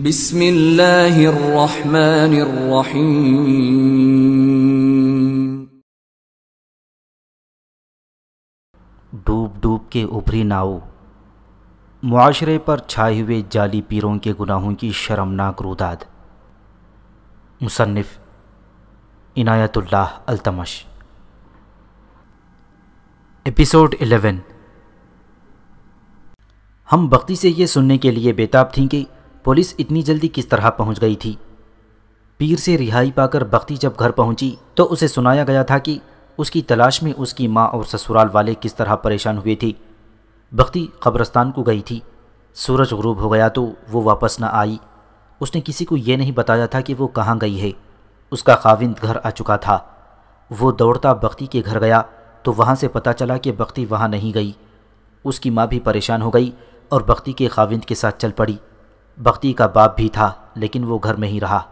डूब डूब के उभरी नाव मुआरे पर छाए हुए जाली पीरों के गुनाहों की शर्मनाक रुदाद मुसन्फ़ इनायतुल्लाह अलतमश एपिसोड 11 हम बख्ती से ये सुनने के लिए बेताब थीं कि पुलिस इतनी जल्दी किस तरह पहुंच गई थी पीर से रिहाई पाकर बख्ती जब घर पहुंची तो उसे सुनाया गया था कि उसकी तलाश में उसकी माँ और ससुराल वाले किस तरह परेशान हुए थे बख्ती कब्रस्तान को गई थी सूरज गरूब हो गया तो वो वापस न आई उसने किसी को ये नहीं बताया था कि वो कहाँ गई है उसका खाविंद घर आ चुका था वो दौड़ता बख्ती के घर गया तो वहाँ से पता चला कि बख्ती वहाँ नहीं गई उसकी माँ भी परेशान हो गई और बख्ती के खाविंद के साथ चल पड़ी बख्ती का बाप भी था लेकिन वो घर में ही रहा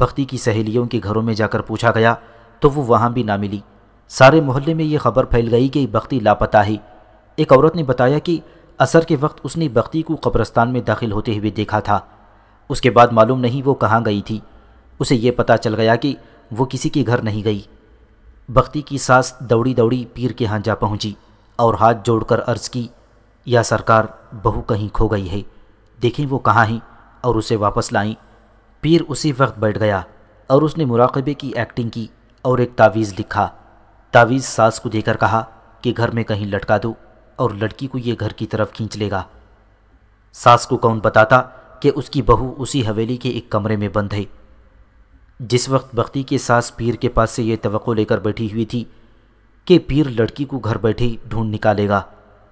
बख्ती की सहेलियों के घरों में जाकर पूछा गया तो वो वहाँ भी ना मिली सारे मोहल्ले में ये खबर फैल गई कि बख्ती लापता ही एक औरत ने बताया कि असर के वक्त उसने बख्ती को कब्रस्तान में दाखिल होते हुए देखा था उसके बाद मालूम नहीं वो कहाँ गई थी उसे ये पता चल गया कि वो किसी के घर नहीं गई बख्ती की सास दौड़ी दौड़ी पीर के यहाँ जा पहुँची और हाथ जोड़कर अर्ज़ की या सरकार बहू कहीं खो गई है देखें वो कहाँ हैं और उसे वापस लाई पीर उसी वक्त बैठ गया और उसने मुराकबे की एक्टिंग की और एक तावीज़ लिखा तावीज़ सास को देकर कहा कि घर में कहीं लटका दो और लड़की को ये घर की तरफ खींच लेगा सास को कौन बताता कि उसकी बहू उसी हवेली के एक कमरे में बंद है जिस वक्त बख्ती के सास पीर के पास से ये तो लेकर बैठी हुई थी कि पीर लड़की को घर बैठे ढूंढ निकालेगा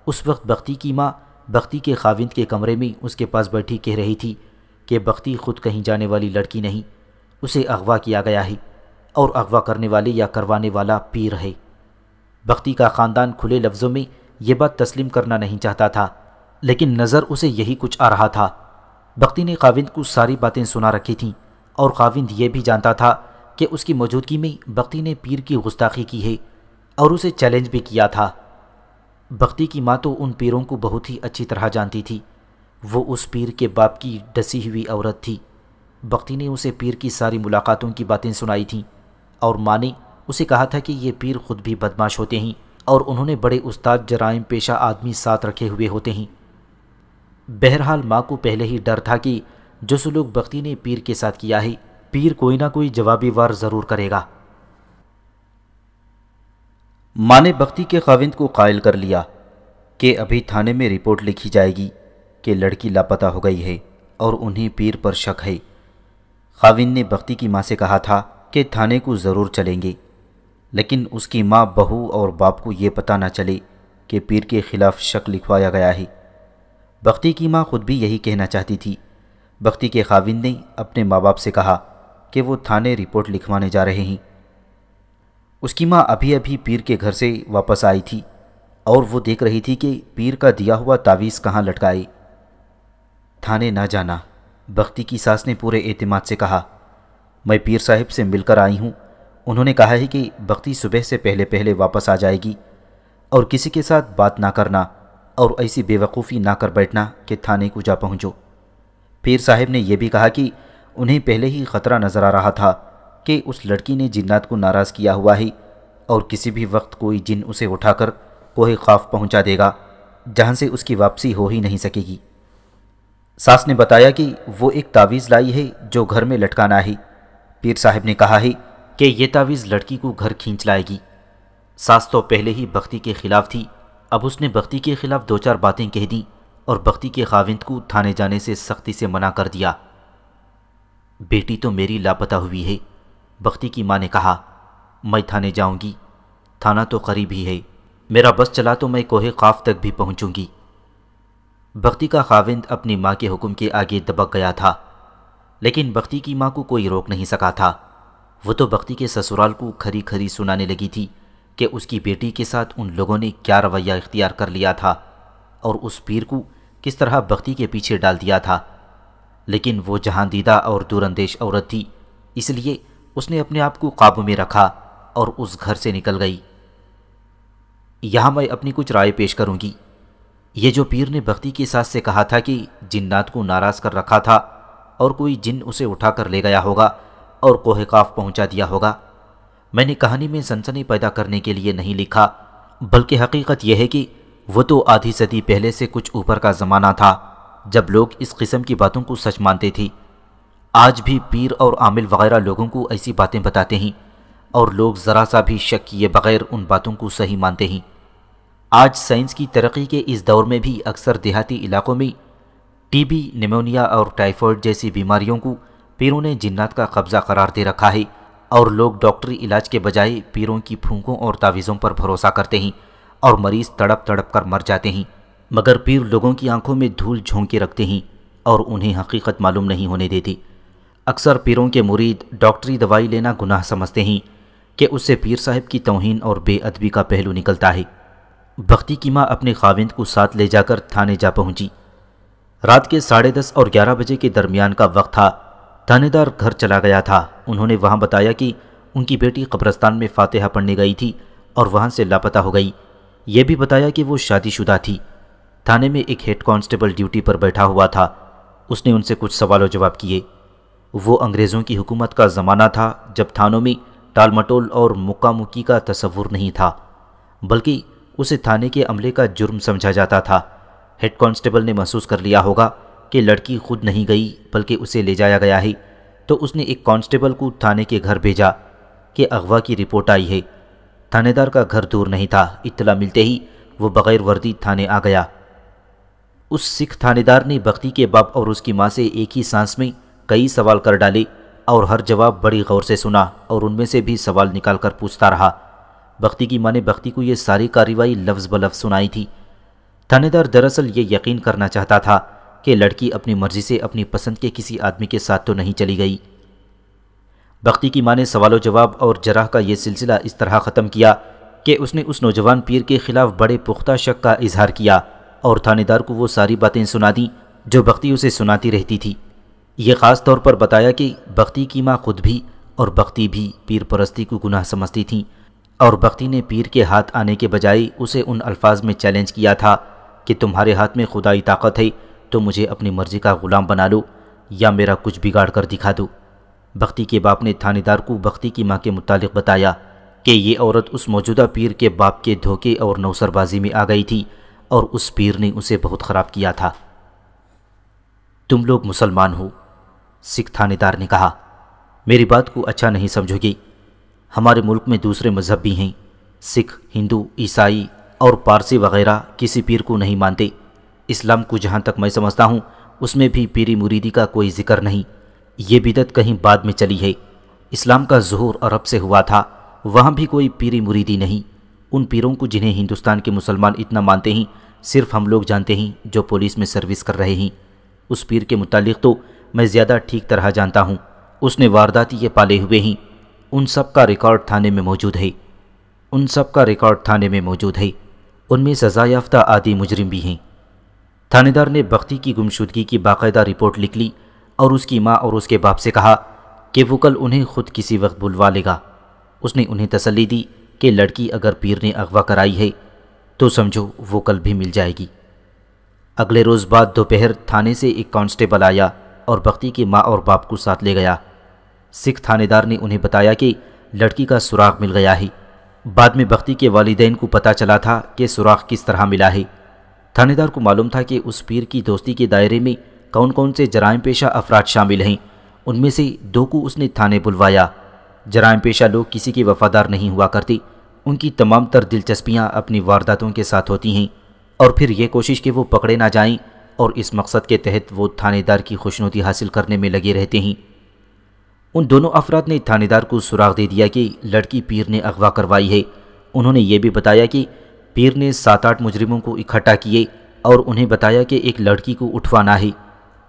उस वक्त बख्ती की माँ बख्ती के खाविंद के कमरे में उसके पास बैठी कह रही थी कि बख्ती खुद कहीं जाने वाली लड़की नहीं उसे अगवा किया गया है और अगवा करने वाले या करवाने वाला पीर है बख्ती का ख़ानदान खुले लफ्ज़ों में यह बात तस्लीम करना नहीं चाहता था लेकिन नज़र उसे यही कुछ आ रहा था बख्ती ने काविंद को सारी बातें सुना रखी थीं और काविंद ये भी जानता था कि उसकी मौजूदगी में बख्ती ने पीर की गुस्ताखी की है और उसे चैलेंज भी किया था बख्ती की माँ तो उन पीरों को बहुत ही अच्छी तरह जानती थी वो उस पीर के बाप की डसी हुई औरत थी बख्ती ने उसे पीर की सारी मुलाकातों की बातें सुनाई थीं और माँ ने उसे कहा था कि ये पीर खुद भी बदमाश होते हैं और उन्होंने बड़े उस्ताद जराइम पेशा आदमी साथ रखे हुए होते हैं बहरहाल माँ को पहले ही डर था कि जो सलूक बख्ती ने पीर के साथ किया है पीर कोई ना कोई जवाबी वार ज़रूर करेगा माँ ने भक्ति के खाविंद को कायल कर लिया कि अभी थाने में रिपोर्ट लिखी जाएगी कि लड़की लापता हो गई है और उन्हें पीर पर शक है खाविंद ने भक्ति की माँ से कहा था कि थाने को ज़रूर चलेंगे लेकिन उसकी माँ बहू और बाप को ये पता ना चले कि पीर के खिलाफ शक लिखवाया गया है भक्ति की माँ खुद भी यही कहना चाहती थी भक्ति के खाविंद ने अपने माँ बाप से कहा कि वो थाने रिपोर्ट लिखवाने जा रहे हैं उसकी माँ अभी अभी पीर के घर से वापस आई थी और वो देख रही थी कि पीर का दिया हुआ तावीज़ कहाँ लटकाई थाने ना जाना बख्ती की सास ने पूरे एतमाद से कहा मैं पीर साहिब से मिलकर आई हूँ उन्होंने कहा है कि बख्ती सुबह से पहले पहले वापस आ जाएगी और किसी के साथ बात ना करना और ऐसी बेवकूफ़ी ना कर बैठना कि थाने को जा पहुँचो पीर साहिब ने यह भी कहा कि उन्हें पहले ही ख़तरा नज़र आ रहा था कि उस लड़की ने जिन्नात को नाराज़ किया हुआ है और किसी भी वक्त कोई जिन उसे उठाकर कोहे खौफ पहुंचा देगा जहां से उसकी वापसी हो ही नहीं सकेगी सास ने बताया कि वो एक तावीज़ लाई है जो घर में लटकाना है पीर साहब ने कहा है कि यह तावीज़ लड़की को घर खींच लाएगी सास तो पहले ही बख्ती के ख़िलाफ़ थी अब उसने बख्ती के ख़िलाफ़ दो चार बातें कह दी और बख्ती के खाविंद को थाने जाने से सख्ती से मना कर दिया बेटी तो मेरी लापता हुई है बख्ती की माँ ने कहा मैं थाने जाऊंगी थाना तो करीब ही है मेरा बस चला तो मैं कोहे ख़ाफ तक भी पहुंचूंगी। बख्ती का खाविंद अपनी माँ के हुक्म के आगे दबक गया था लेकिन बख्ती की माँ को कोई रोक नहीं सका था वो तो बख्ती के ससुराल को खरी खरी सुनाने लगी थी कि उसकी बेटी के साथ उन लोगों ने क्या रवैया इख्तियार कर लिया था और उस पीर को किस तरह बख्ती के पीछे डाल दिया था लेकिन वो जहां दीदा और दूरंदेश औरत थी इसलिए उसने अपने आप को काबू में रखा और उस घर से निकल गई यहाँ मैं अपनी कुछ राय पेश करूँगी ये जो पीर ने भक्ति के साथ से कहा था कि जिन्नात को नाराज़ कर रखा था और कोई जिन उसे उठा कर ले गया होगा और कोहकाफ पहुँचा दिया होगा मैंने कहानी में सनसनी पैदा करने के लिए नहीं लिखा बल्कि हकीकत यह है कि वो तो आधी सदी पहले से कुछ ऊपर का ज़माना था जब लोग इस किस्म की बातों को सच मानते थे आज भी पीर और आमिल वगैरह लोगों को ऐसी बातें बताते हैं और लोग ज़रा सा भी शक किए बगैर उन बातों को सही मानते हैं आज साइंस की तरक्की के इस दौर में भी अक्सर देहाती इलाकों में टीबी निमोनिया और टाइफॉयड जैसी बीमारियों को पीरों ने जिन्नात का कब्ज़ा करार दे रखा है और लोग डॉक्टरी इलाज के बजाय पीरों की फूकों और तावीज़ों पर भरोसा करते हैं और मरीज़ तड़प तड़प कर मर जाते हैं मगर पीर लोगों की आंखों में धूल झोंके रखते हैं और उन्हें हकीकत मालूम नहीं होने देती अक्सर पीरों के मुरीद डॉक्टरी दवाई लेना गुनाह समझते हैं कि उससे पीर साहब की तोहन और बेअदबी का पहलू निकलता है बख्ती की माँ अपने खाविंद को साथ ले जाकर थाने जा पहुंची रात के साढ़े दस और ग्यारह बजे के दरमियान का वक्त था थानेदार घर चला गया था उन्होंने वहाँ बताया कि उनकी बेटी कब्रस्तान में फातेहा पढ़ने गई थी और वहाँ से लापता हो गई ये भी बताया कि वो शादीशुदा थी थाने में एक हेड कांस्टेबल ड्यूटी पर बैठा हुआ था उसने उनसे कुछ सवालों जवाब किए वो अंग्रेज़ों की हुकूमत का ज़माना था जब थानों में टाल मटोल और मुक्का मुक्की का तस्वुर नहीं था बल्कि उसे थाने के अमले का जुर्म समझा जाता था हेड कांस्टेबल ने महसूस कर लिया होगा कि लड़की खुद नहीं गई बल्कि उसे ले जाया गया है तो उसने एक कांस्टेबल को थाने के घर भेजा कि अगवा की रिपोर्ट आई है थानेदार का घर दूर नहीं था इतला मिलते ही वो बग़ैर वर्दी थाने आ गया उस सिख थानेदार ने बख्ती के बाप और उसकी माँ से एक ही सांस में कई सवाल कर डाले और हर जवाब बड़ी गौर से सुना और उनमें से भी सवाल निकाल कर पूछता रहा बख्ती की माँ ने बख्ती को यह सारी कार्रवाई लफ्ज़ ब लफ्ज़ सुनाई थी थानेदार दरअसल ये यकीन करना चाहता था कि लड़की अपनी मर्जी से अपनी पसंद के किसी आदमी के साथ तो नहीं चली गई बख्ती की माँ ने सवालों जवाब और जराह का यह सिलसिला इस तरह ख़त्म किया कि उसने उस नौजवान पीर के खिलाफ बड़े पुख्ता शक का इजहार किया और थानेदार को वो सारी बातें सुना दी जो बख्ती उसे सुनाती रहती थी ये ख़ास तौर पर बताया कि बख्ती की माँ खुद भी और बख्ती भी पीर परस्ती को गुनाह समझती थी और बख्ती ने पीर के हाथ आने के बजाय उसे उन अल्फाज में चैलेंज किया था कि तुम्हारे हाथ में खुदाई ताकत है तो मुझे अपनी मर्ज़ी का ग़ुलाम बना लो या मेरा कुछ बिगाड़ कर दिखा दो बख्ती के बाप ने थानेदार को बख्ती की माँ के मुतालिक बताया कि ये औरत उस मौजूदा पीर के बाप के धोखे और नौसरबाजी में आ गई थी और उस पीर ने उसे बहुत ख़राब किया था तुम लोग मुसलमान हो सिख थानेदार ने कहा मेरी बात को अच्छा नहीं समझोगी हमारे मुल्क में दूसरे मजहब भी हैं सिख हिंदू ईसाई और पारसी वगैरह किसी पीर को नहीं मानते इस्लाम को जहाँ तक मैं समझता हूँ उसमें भी पीरी मुरीदी का कोई जिक्र नहीं ये बिदत कहीं बाद में चली है इस्लाम का जहूर अरब से हुआ था वहाँ भी कोई पीरी मुरीदी नहीं उन पीरों को जिन्हें हिंदुस्तान के मुसलमान इतना मानते हैं सिर्फ हम लोग जानते हैं जो पुलिस में सर्विस कर रहे हैं उस पीर के मुतालिक तो मैं ज़्यादा ठीक तरह जानता हूँ उसने वारदाती के पाले हुए ही उन सब का रिकॉर्ड थाने में मौजूद है उन सब का रिकॉर्ड थाने में मौजूद है उनमें सज़ा याफ्ता आदि मुजरिम भी हैं थानेदार ने बख्ती की गुमशुदगी की बाकायदा रिपोर्ट लिख ली और उसकी माँ और उसके बाप से कहा कि वो कल उन्हें खुद किसी वक्त बुलवा लेगा उसने उन्हें तसल्ली दी कि लड़की अगर पीर ने अगवा कराई है तो समझो वो कल भी मिल जाएगी अगले रोज़ बाद दोपहर थाने से एक कांस्टेबल आया और बख्ती के माँ और बाप को साथ ले गया सिख थानेदार ने उन्हें बताया कि लड़की का सुराग मिल गया है बाद में बख्ती के वालदेन को पता चला था कि सुराख किस तरह मिला है थानेदार को मालूम था कि उस पीर की दोस्ती के दायरे में कौन कौन से जराइम पेशा अफराद शामिल हैं उनमें से दो को उसने थाने बुलवाया जराइम पेशा लोग किसी के वफादार नहीं हुआ करते उनकी तमाम तर दिलचस्पियाँ अपनी वारदातों के साथ होती हैं और फिर ये कोशिश कि वो पकड़े ना जाएं और इस मकसद के तहत वो थानेदार की खुशनुदी हासिल करने में लगे रहते हैं उन दोनों अफराद ने थानेदार को सुराग दे दिया कि लड़की पीर ने अगवा करवाई है उन्होंने ये भी बताया कि पीर ने सात आठ मुजरिमों को इकट्ठा किए और उन्हें बताया कि एक लड़की को उठवाना है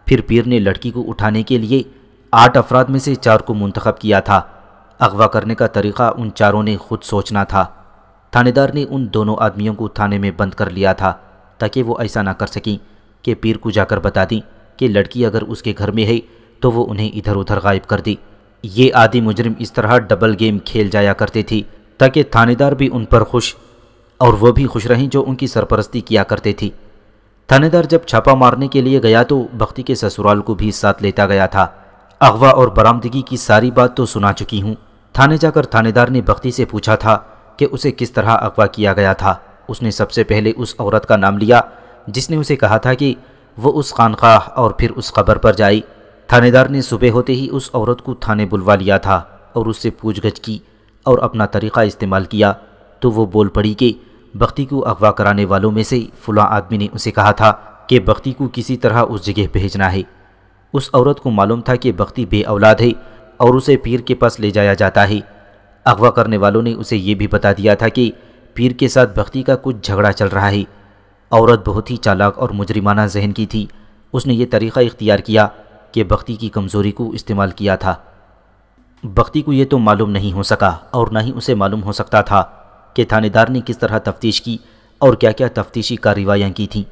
फिर पीर ने लड़की को उठाने के लिए आठ अफराद में से चार को मंतखब किया था अगवा करने का तरीक़ा उन चारों ने खुद सोचना था थानेदार ने उन दोनों आदमियों को थाने में बंद कर लिया था ताकि वो ऐसा ना कर सकें कि पीर को जाकर बता दी कि लड़की अगर उसके घर में है तो वो उन्हें इधर उधर गायब कर दी ये आदि मुजरिम इस तरह डबल गेम खेल जाया करती थी ताकि थानेदार भी उन पर खुश और वह भी खुश रहें जो उनकी सरपरस्ती किया करते थी थानेदार जब छापा मारने के लिए गया तो बख्ती के ससुराल को भी साथ लेता गया था अगवा और बरामदगी की सारी बात तो सुना चुकी हूँ थाने जाकर थानेदार ने बख्ती से पूछा था कि उसे किस तरह अगवा किया गया था उसने सबसे पहले उस औरत का नाम लिया जिसने उसे कहा था कि वो उस खानकाह और फिर उस खबर पर जाई थानेदार ने सुबह होते ही उस औरत को थाने बुलवा लिया था और उससे पूछ गछ की और अपना तरीक़ा इस्तेमाल किया तो वो बोल पड़ी कि बख्ती को अगवा कराने वालों में से फलां आदमी ने उसे कहा था कि बख्ती को किसी तरह उस जगह भेजना है उस औरत को मालूम था कि बख्ती बे औलाद है और उसे पीर के पास ले जाया जाता है अगवा करने वालों ने उसे ये भी बता दिया था कि पीर के साथ बख्ती का कुछ झगड़ा चल रहा है औरत बहुत ही चालाक और मुजरिमाना जहन की थी उसने ये तरीक़ा इख्तियार किया कि बख्ती की कमज़ोरी को इस्तेमाल किया था बख्ती को ये तो मालूम नहीं हो सका और ना ही उसे मालूम हो सकता था कि थानेदार ने किस तरह तफ्तीश की और क्या क्या तफ्तीशी कार्रवाइयाँ की थीं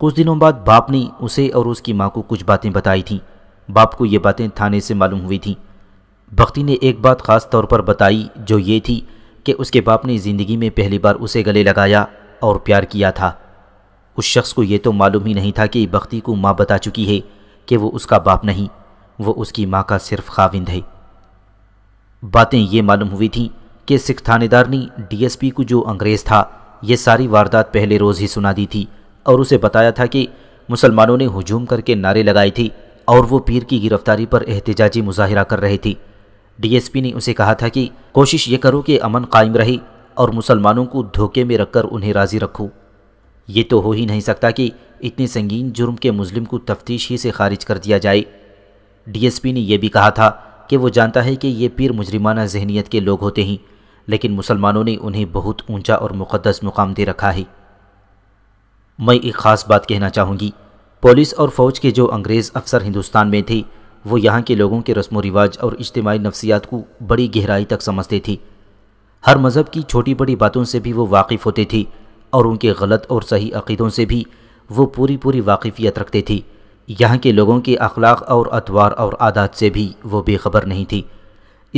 कुछ दिनों बाद बाप ने उसे और उसकी माँ को कुछ बातें बताई थीं बाप को ये बातें थाने से मालूम हुई थीं बख्ती ने एक बात ख़ास तौर पर बताई जो ये थी कि उसके बाप ने ज़िंदगी में पहली बार उसे गले लगाया और प्यार किया था उस शख्स को ये तो मालूम ही नहीं था कि बख्ती को माँ बता चुकी है कि वो उसका बाप नहीं वो उसकी माँ का सिर्फ खाविंद है बातें ये मालूम हुई थी कि सिख थानेदार ने डीएसपी को जो अंग्रेज़ था ये सारी वारदात पहले रोज़ ही सुना दी थी और उसे बताया था कि मुसलमानों ने हजूम करके नारे लगाए थे और वो पीर की गिरफ्तारी पर एहतजाजी मुजाहरा कर रहे थे डीएसपी ने उसे कहा था कि कोशिश ये करो कि अमन कायम रहे और मुसलमानों को धोखे में रखकर उन्हें राज़ी रखो ये तो हो ही नहीं सकता कि इतने संगीन जुर्म के मुजलिम को तफ्तीश ही से खारिज कर दिया जाए डीएसपी ने यह भी कहा था कि वो जानता है कि ये पीर मुजरिमाना जहनीत के लोग होते हैं लेकिन मुसलमानों ने उन्हें बहुत ऊंचा और मुकदस मुकाम दे रखा है मैं एक ख़ास बात कहना चाहूँगी पुलिस और फ़ौज के जो अंग्रेज़ अफसर हिंदुस्तान में थे वो यहाँ के लोगों के रस्म रिवाज और इज्तमाही नफसियात को बड़ी गहराई तक समझते थे हर मज़हब की छोटी बड़ी बातों से भी वो वाकिफ़ होते थे और उनके गलत और सही अकीदों से भी वो पूरी पूरी वाकिफ़ियत रखती थी यहाँ के लोगों के अखलाक और अतवार और आदात से भी वो बेखबर नहीं थी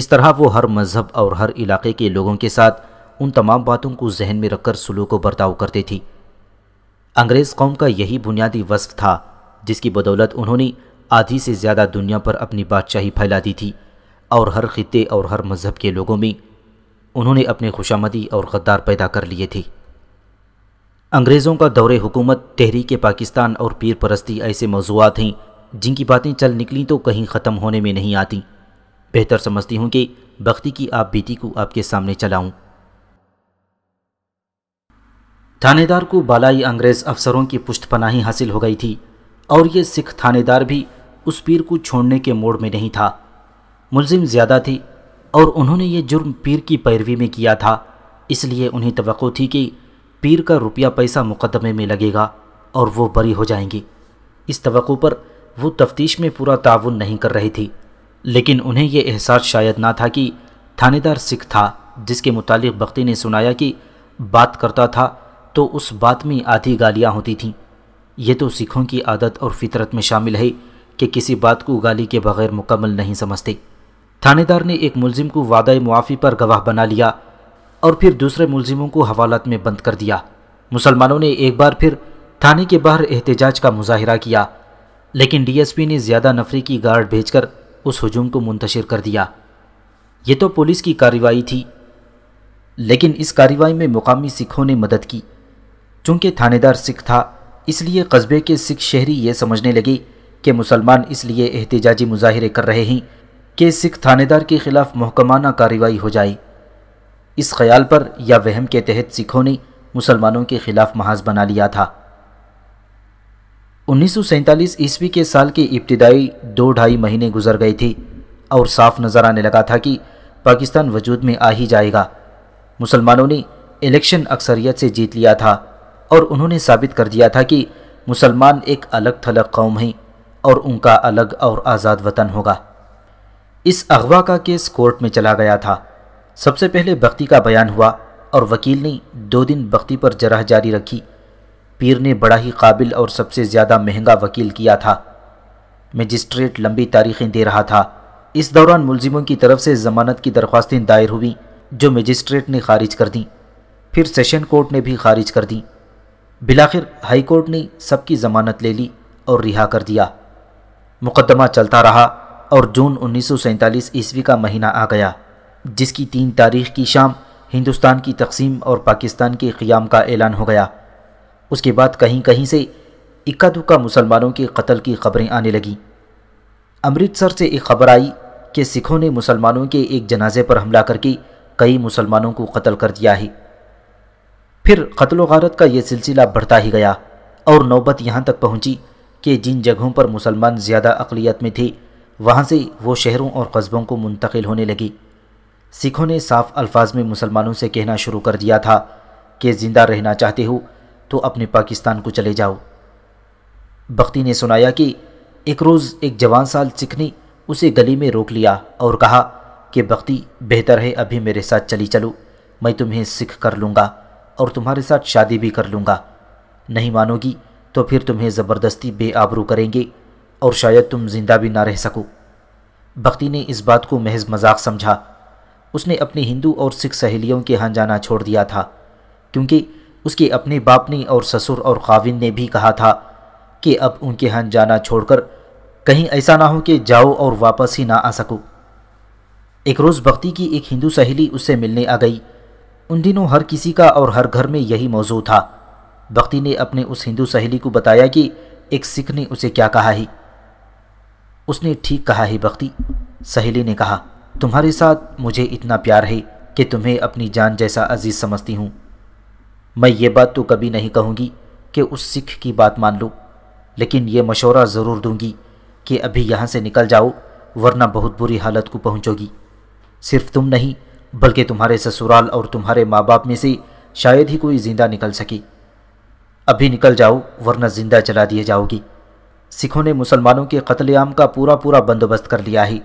इस तरह वो हर मज़हब और हर इलाके के लोगों के साथ उन तमाम बातों को जहन में रखकर सलूक व बर्ताव करती थी अंग्रेज़ कौम का यही बुनियादी वस्फ था जिसकी बदौलत उन्होंने आधी से ज़्यादा दुनिया पर अपनी बादशाही फैला दी थी और हर खत्े और हर मज़हब के लोगों में उन्होंने अपने खुशामदी और गद्दार पैदा कर लिए थे अंग्रेज़ों का दौरे हुकूमत तहरीक पाकिस्तान और पीर परस्ती ऐसे मौजूद हैं जिनकी बातें चल निकली तो कहीं ख़त्म होने में नहीं आती बेहतर समझती हूँ कि बख्ती की आप बीती को आपके सामने चलाऊँ थानेदार को बालाई अंग्रेज़ अफसरों की पुष्ट पनाही हासिल हो गई थी और ये सिख थानेदार भी उस पीर को छोड़ने के मोड़ में नहीं था मुलजिम ज़्यादा थे और उन्होंने ये जुर्म पीर की पैरवी में किया था इसलिए उन्हें तो थी कि पीर का रुपया पैसा मुकदमे में लगेगा और वो बरी हो जाएंगी इस तो पर वो तफ्तीश में पूरा ताउन नहीं कर रही थी लेकिन उन्हें यह एहसास शायद ना था कि थानेदार सिख था जिसके मुतालिक बख्ती ने सुनाया कि बात करता था तो उस बात में आधी गालियां होती थीं ये तो सिखों की आदत और फितरत में शामिल है कि किसी बात को गाली के बगैर मुकम्मल नहीं समझते थानेदार ने एक मुलजिम को वादा मुआफ़ी पर गवाह बना लिया और फिर दूसरे मुलजिमों को हवालात में बंद कर दिया मुसलमानों ने एक बार फिर थाने के बाहर एहतजाज का मुजाहरा किया लेकिन डीएसपी ने ज़्यादा नफरी की गार्ड भेजकर उस हजूम को मुंतशिर कर दिया ये तो पुलिस की कार्रवाई थी लेकिन इस कार्रवाई में मुकामी सिखों ने मदद की चूंकि थानेदार सिख था इसलिए कस्बे के सिख शहरी ये समझने लगे कि मुसलमान इसलिए एहतजाजी मुजाहरे कर रहे हैं कि सिख थानेदार के खिलाफ महकमाना कार्रवाई हो जाए इस ख्याल पर या वहम के तहत सिखों ने मुसलमानों के खिलाफ महाज बना लिया था उन्नीस ईस्वी के साल के इब्तदाई दो ढाई महीने गुजर गए थे और साफ नज़र आने लगा था कि पाकिस्तान वजूद में आ ही जाएगा मुसलमानों ने इलेक्शन अक्सरियत से जीत लिया था और उन्होंने साबित कर दिया था कि मुसलमान एक अलग थलग कौम हैं और उनका अलग और आज़ाद वतन होगा इस अगवा का केस कोर्ट में चला गया था सबसे पहले बख्ती का बयान हुआ और वकील ने दो दिन बख्ती पर जरह जारी रखी पीर ने बड़ा ही काबिल और सबसे ज़्यादा महंगा वकील किया था मजिस्ट्रेट लंबी तारीखें दे रहा था इस दौरान मुलजिमों की तरफ से जमानत की दरख्वास्तें दायर हुई जो मजिस्ट्रेट ने खारिज कर दी फिर सेशन कोर्ट ने भी खारिज कर दी बिलाखिर हाई कोर्ट ने सबकी जमानत ले ली और रिहा कर दिया मुकदमा चलता रहा और जून उन्नीस ईस्वी का महीना आ गया जिसकी तीन तारीख की शाम हिंदुस्तान की तकसीम और पाकिस्तान के क़्याम का ऐलान हो गया उसके बाद कहीं कहीं से इक्का दुक्का मुसलमानों के कत्ल की खबरें आने लगीं अमृतसर से एक खबर आई कि सिखों ने मुसलमानों के एक जनाजे पर हमला करके कई मुसलमानों को कत्ल कर दिया है फिर कत्ल गारत का यह सिलसिला बढ़ता ही गया और नौबत यहाँ तक पहुँची कि जिन जगहों पर मुसलमान ज़्यादा अकलीत में थे वहाँ से वो शहरों और कस्बों को मुंतकिल होने लगी सिखों ने साफ अल्फाज में मुसलमानों से कहना शुरू कर दिया था कि ज़िंदा रहना चाहते हो तो अपने पाकिस्तान को चले जाओ बख्ती ने सुनाया कि एक रोज़ एक जवान साल सिख ने उसे गली में रोक लिया और कहा कि बख्ती बेहतर है अभी मेरे साथ चली चलो मैं तुम्हें सिख कर लूँगा और तुम्हारे साथ शादी भी कर लूँगा नहीं मानोगी तो फिर तुम्हें ज़बरदस्ती बेआबरू करेंगे और शायद तुम जिंदा भी ना रह सको बख्ती ने इस बात को महज मजाक समझा उसने अपनी हिंदू और सिख सहेलियों के यहाँ जाना छोड़ दिया था क्योंकि उसके अपने बापनी और ससुर और खाविन ने भी कहा था कि अब उनके यहाँ जाना छोड़कर कहीं ऐसा ना हो कि जाओ और वापस ही ना आ सको एक रोज़ भक्ति की एक हिंदू सहेली उससे मिलने आ गई उन दिनों हर किसी का और हर घर में यही मौजू था भक्ति ने अपने उस हिंदू सहेली को बताया कि एक सिख ने उसे क्या कहा ही उसने ठीक कहा ही भक्ति सहेली ने कहा तुम्हारे साथ मुझे इतना प्यार है कि तुम्हें अपनी जान जैसा अजीज़ समझती हूँ मैं ये बात तो कभी नहीं कहूँगी कि उस सिख की बात मान लो लेकिन ये मशवरा ज़रूर दूँगी कि अभी यहाँ से निकल जाओ वरना बहुत बुरी हालत को पहुँचोगी सिर्फ तुम नहीं बल्कि तुम्हारे ससुराल और तुम्हारे माँ बाप में से शायद ही कोई ज़िंदा निकल सके अभी निकल जाओ वरना ज़िंदा चला दिए जाओगी सिखों ने मुसलमानों के कत्लेआम का पूरा पूरा बंदोबस्त कर लिया है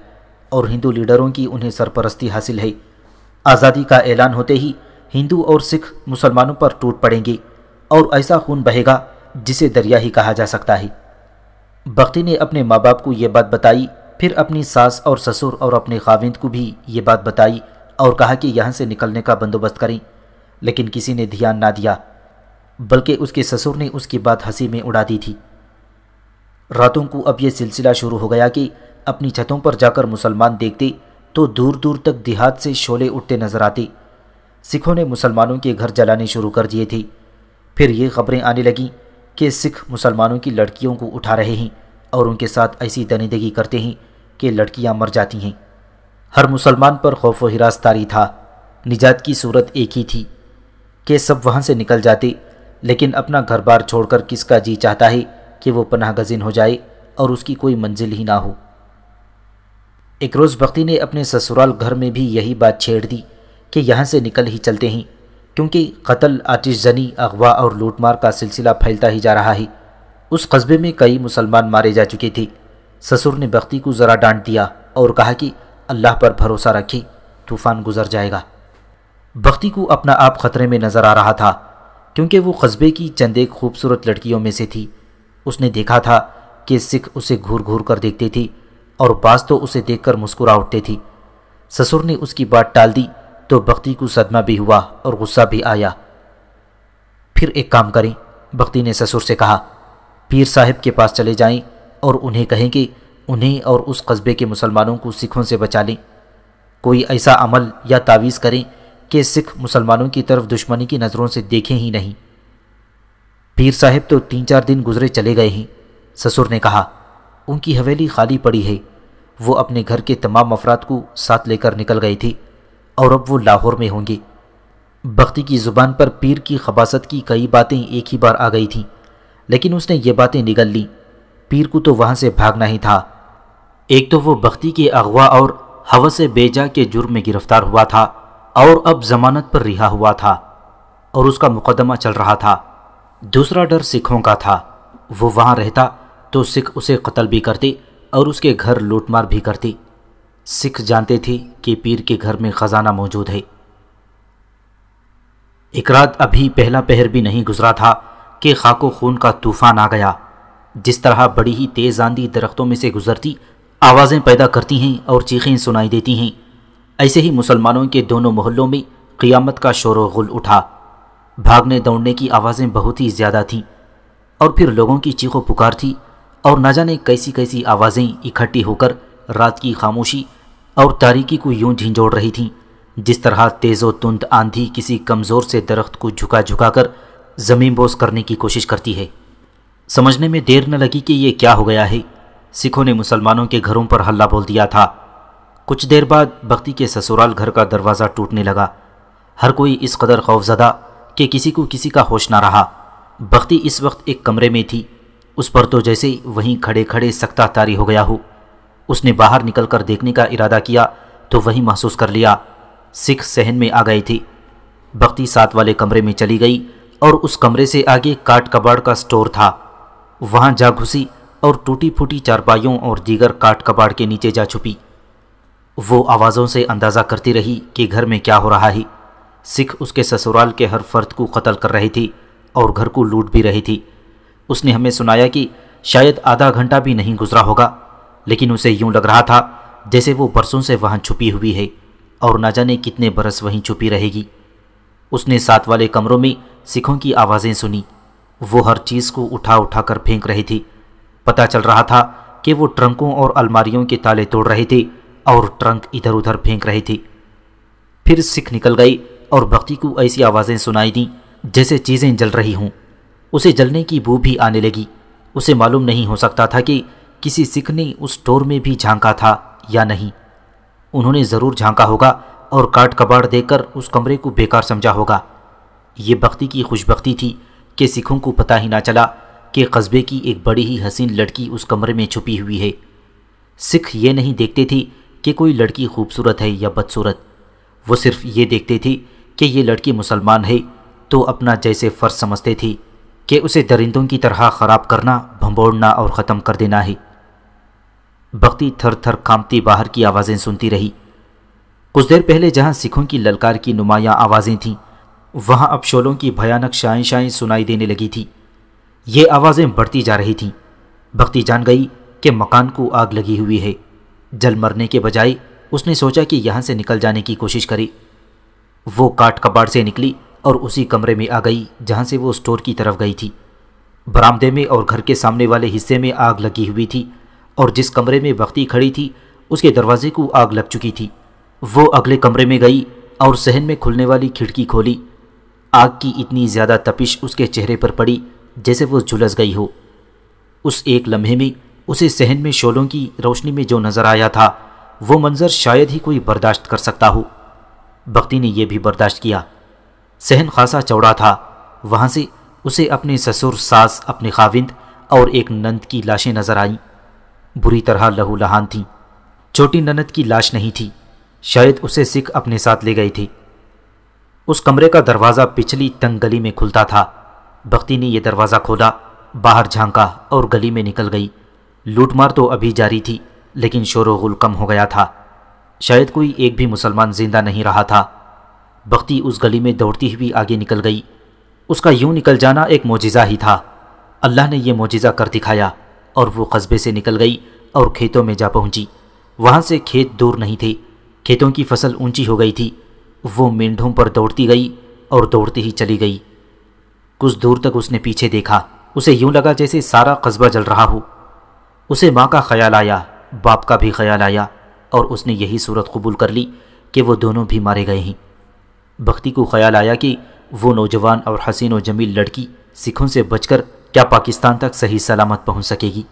और हिंदू लीडरों की उन्हें सरपरस्ती हासिल है आज़ादी का ऐलान होते ही हिंदू और सिख मुसलमानों पर टूट पड़ेंगे और ऐसा खून बहेगा जिसे दरिया ही कहा जा सकता है बख्ती ने अपने माँ बाप को ये बात बताई फिर अपनी सास और ससुर और अपने खाविंद को भी ये बात बताई और कहा कि यहाँ से निकलने का बंदोबस्त करें लेकिन किसी ने ध्यान ना दिया बल्कि उसके ससुर ने उसकी बात हंसी में उड़ा दी थी रातों को अब यह सिलसिला शुरू हो गया कि अपनी छतों पर जाकर मुसलमान देखते तो दूर दूर तक देहात से शोले उठते नजर आते सिखों ने मुसलमानों के घर जलाने शुरू कर दिए थे फिर ये खबरें आने लगीं कि सिख मुसलमानों की लड़कियों को उठा रहे हैं और उनके साथ ऐसी दनिदगी करते हैं कि लड़कियां मर जाती हैं हर मुसलमान पर खौफ व हिरासतारी था निजात की सूरत एक ही थी कि सब वहाँ से निकल जाते लेकिन अपना घर बार छोड़कर किसका जी चाहता है कि वो पनाह गजिन हो जाए और उसकी कोई मंजिल ही ना हो एक रोज़ बख्ती ने अपने ससुराल घर में भी यही बात छेड़ दी कि यहाँ से निकल ही चलते हैं क्योंकि कत्ल आतिशजनी अगवा और लूटमार का सिलसिला फैलता ही जा रहा है उस कस्बे में कई मुसलमान मारे जा चुके थे ससुर ने बख्ती को ज़रा डांट दिया और कहा कि अल्लाह पर भरोसा रखी तूफ़ान गुजर जाएगा बख्ती को अपना आप ख़तरे में नज़र आ रहा था क्योंकि वो कस्बे की चंद एक खूबसूरत लड़कियों में से थी उसने देखा था कि सिख उसे घूर घूर कर देखते थी और बास तो उसे देखकर मुस्कुरा उठते थी ससुर ने उसकी बात टाल दी तो भक्ति को सदमा भी हुआ और गुस्सा भी आया फिर एक काम करें भक्ति ने ससुर से कहा पीर साहब के पास चले जाएं और उन्हें कहें कि उन्हें और उस कस्बे के मुसलमानों को सिखों से बचा लें कोई ऐसा अमल या तावीज़ करें कि सिख मुसलमानों की तरफ दुश्मनी की नज़रों से देखें ही नहीं पीर साहब तो तीन चार दिन गुजरे चले गए हैं ससुर ने कहा उनकी हवेली खाली पड़ी है वो अपने घर के तमाम अफराद को साथ लेकर निकल गई थी और अब वो लाहौर में होंगी बख्ती की ज़ुबान पर पीर की खबासत की कई बातें एक ही बार आ गई थीं लेकिन उसने ये बातें निगल लीं पीर को तो वहाँ से भागना ही था एक तो वो बख्ती के अगवा और हवा से बेजा के जुर्म में गिरफ्तार हुआ था और अब जमानत पर रिहा हुआ था और उसका मुकदमा चल रहा था दूसरा डर सिखों का था वो वहाँ रहता तो सिख उसे कत्ल भी करते और उसके घर लूटमार भी करती सिख जानते थे कि पीर के घर में ख़जाना मौजूद है एक रात अभी पहला पहर भी नहीं गुजरा था कि खाको खून का तूफान आ गया जिस तरह बड़ी ही तेज़ आंधी दरख्तों में से गुजरती आवाज़ें पैदा करती हैं और चीखें सुनाई देती हैं ऐसे ही मुसलमानों के दोनों मोहल्लों में क़ियामत का शोर गुल उठा भागने दौड़ने की आवाज़ें बहुत ही ज़्यादा थीं और फिर लोगों की चीखों पुकार थी और न जाने कैसी कैसी आवाज़ें इकट्ठी होकर रात की खामोशी और तारीकी को यूं झिंझोड़ रही थीं जिस तरह तेज़ो तुंद आंधी किसी कमज़ोर से दरख्त को झुका झुका कर ज़मीन बोस करने की कोशिश करती है समझने में देर न लगी कि यह क्या हो गया है सिखों ने मुसलमानों के घरों पर हल्ला बोल दिया था कुछ देर बाद बख्ती के ससुराल घर का दरवाज़ा टूटने लगा हर कोई इस कदर खौफजदा कि किसी को किसी का होश ना रहा भक्ति इस वक्त एक कमरे में थी उस पर तो जैसे वहीं खड़े खड़े सख्ता तारी हो गया हो उसने बाहर निकलकर देखने का इरादा किया तो वहीं महसूस कर लिया सिख सहन में आ गई थी बख्ती साथ वाले कमरे में चली गई और उस कमरे से आगे काट कबाड़ का स्टोर था वहाँ जा घुसी और टूटी फूटी चारपाइयों और दीगर काट कबाड़ के नीचे जा छुपी वो आवाज़ों से अंदाज़ा करती रही कि घर में क्या हो रहा है सिख उसके ससुराल के हर फर्द को कत्ल कर रही थी और घर को लूट भी रही थी उसने हमें सुनाया कि शायद आधा घंटा भी नहीं गुजरा होगा लेकिन उसे यूं लग रहा था जैसे वो बरसों से वहाँ छुपी हुई है और ना जाने कितने बरस वहीं छुपी रहेगी उसने साथ वाले कमरों में सिखों की आवाज़ें सुनी वो हर चीज़ को उठा उठा कर फेंक रही थी पता चल रहा था कि वो ट्रंकों और अलमारियों के ताले तोड़ रही थी और ट्रंक इधर उधर फेंक रही थी फिर सिख निकल गई और भक्ति को ऐसी आवाज़ें सुनाई दी जैसे चीज़ें जल रही हूँ उसे जलने की बू भी आने लगी उसे मालूम नहीं हो सकता था कि किसी सिख ने उस टोर में भी झांका था या नहीं उन्होंने ज़रूर झांका होगा और काट कबाड़ देकर उस कमरे को बेकार समझा होगा ये बख्ती की खुशबख्ती थी कि सिखों को पता ही ना चला कि कस्बे की एक बड़ी ही हसीन लड़की उस कमरे में छुपी हुई है सिख ये नहीं देखते थे कि कोई लड़की खूबसूरत है या बदसूरत वो सिर्फ ये देखते थे कि ये लड़की मुसलमान है तो अपना जैसे फ़र्ज समझते थे कि उसे दरिंदों की तरह ख़राब करना भंबोड़ना और ख़त्म कर देना है बख्ती थर थर कामती बाहर की आवाज़ें सुनती रही कुछ देर पहले जहाँ सिखों की ललकार की नुमायाँ आवाज़ें थीं वहाँ अब शोलों की भयानक शाएं शाएं सुनाई देने लगी थी ये आवाज़ें बढ़ती जा रही थीं भक्ति जान गई कि मकान को आग लगी हुई है जल मरने के बजाय उसने सोचा कि यहाँ से निकल जाने की कोशिश करी वो काट कबाड़ से निकली और उसी कमरे में आ गई जहाँ से वो स्टोर की तरफ गई थी बरामदे में और घर के सामने वाले हिस्से में आग लगी हुई थी और जिस कमरे में बख्ती खड़ी थी उसके दरवाजे को आग लग चुकी थी वो अगले कमरे में गई और सहन में खुलने वाली खिड़की खोली आग की इतनी ज़्यादा तपिश उसके चेहरे पर पड़ी जैसे वो झुलस गई हो उस एक लम्हे में उसे सहन में शोलों की रोशनी में जो नज़र आया था वो मंज़र शायद ही कोई बर्दाश्त कर सकता हो बख्ती ने यह भी बर्दाश्त किया सहन खासा चौड़ा था वहाँ से उसे अपने ससुर सास अपने खाविंद और एक नंद की लाशें नजर आईं बुरी तरह लहू लहान थीं छोटी ननद की लाश नहीं थी शायद उसे सिख अपने साथ ले गई थी उस कमरे का दरवाज़ा पिछली तंग गली में खुलता था भक्ति ने यह दरवाज़ा खोला बाहर झांका और गली में निकल गई लूटमार तो अभी जारी थी लेकिन शोरगुल कम हो गया था शायद कोई एक भी मुसलमान जिंदा नहीं रहा था बख्ती उस गली में दौड़ती हुई आगे निकल गई उसका यूं निकल जाना एक मोजिज़ा ही था अल्लाह ने यह मोजिज़ा कर दिखाया और वो कस्बे से निकल गई और खेतों में जा पहुंची वहाँ से खेत दूर नहीं थे खेतों की फसल ऊंची हो गई थी वो मेंढों पर दौड़ती गई और दौड़ती ही चली गई कुछ दूर तक उसने पीछे देखा उसे यूं लगा जैसे सारा कस्बा जल रहा हो उसे माँ का ख्याल आया बाप का भी ख्याल आया और उसने यही सूरत कबूल कर ली कि वो दोनों भी मारे गए हैं बख्ती को ख्याल आया कि वो नौजवान और हसीन व जमील लड़की सिखों से बचकर क्या पाकिस्तान तक सही सलामत पहुंच सकेगी